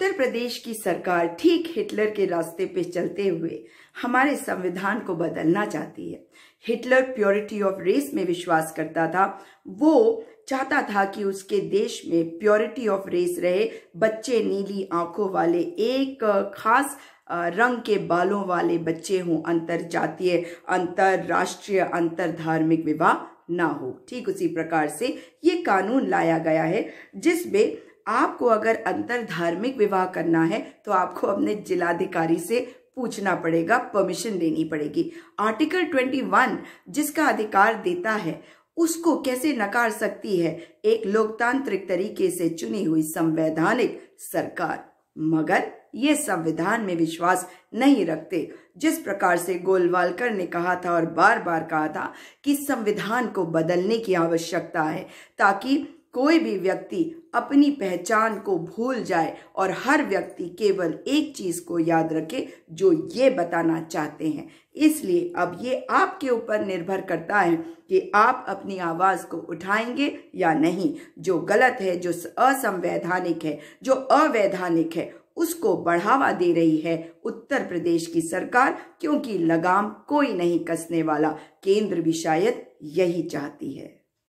उत्तर प्रदेश की सरकार ठीक हिटलर के रास्ते पे चलते हुए हमारे संविधान को बदलना चाहती है हिटलर प्योरिटी ऑफ रेस में विश्वास करता था वो चाहता था कि उसके देश में प्योरिटी ऑफ रेस रहे बच्चे नीली आंखों वाले एक खास रंग के बालों वाले बच्चे हों अंतर जातीय अंतरराष्ट्रीय अंतर धार्मिक विवाह ना हो ठीक उसी प्रकार से ये कानून लाया गया है जिसमें आपको अगर अंतर धार्मिक विवाह करना है तो आपको अपने जिलाधिकारी से पूछना पड़ेगा परमिशन लेनी पड़ेगी आर्टिकल 21 जिसका अधिकार देता है उसको कैसे नकार सकती है एक लोकतांत्रिक तरीके से चुनी हुई संवैधानिक सरकार मगर ये संविधान में विश्वास नहीं रखते जिस प्रकार से गोलवालकर ने कहा था और बार बार कहा था कि संविधान को बदलने की आवश्यकता है ताकि कोई भी व्यक्ति अपनी पहचान को भूल जाए और हर व्यक्ति केवल एक चीज़ को याद रखे जो ये बताना चाहते हैं इसलिए अब ये आपके ऊपर निर्भर करता है कि आप अपनी आवाज़ को उठाएंगे या नहीं जो गलत है जो असंवैधानिक है जो अवैधानिक है उसको बढ़ावा दे रही है उत्तर प्रदेश की सरकार क्योंकि लगाम कोई नहीं कसने वाला केंद्र भी शायद यही चाहती है